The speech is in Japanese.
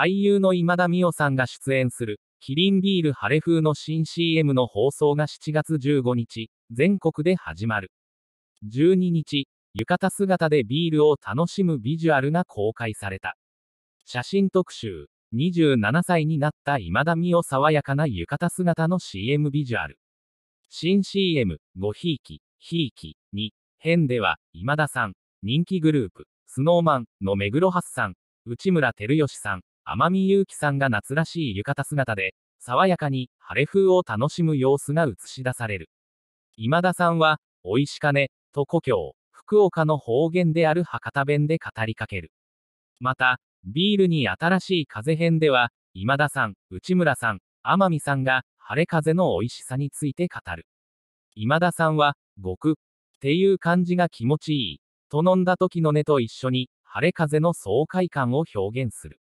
俳優の今田美桜さんが出演する、キリンビール晴れ風の新 CM の放送が7月15日、全国で始まる。12日、浴衣姿でビールを楽しむビジュアルが公開された。写真特集、27歳になった今田美桜爽やかな浴衣姿の CM ビジュアル。新 CM、ごひいき、ひいき、に、編では、今田さん、人気グループ、スノーマンの目黒発さん、内村照義さん、天海祐希さんが夏らしい浴衣姿で、爽やかに晴れ風を楽しむ様子が映し出される。今田さんは、おいしかね、と故郷、福岡の方言である博多弁で語りかける。また、ビールに新しい風編では、今田さん、内村さん、天海さんが、晴れ風の美味しさについて語る。今田さんは、極、っていう感じが気持ちいい、と飲んだ時の音と一緒に、晴れ風の爽快感を表現する。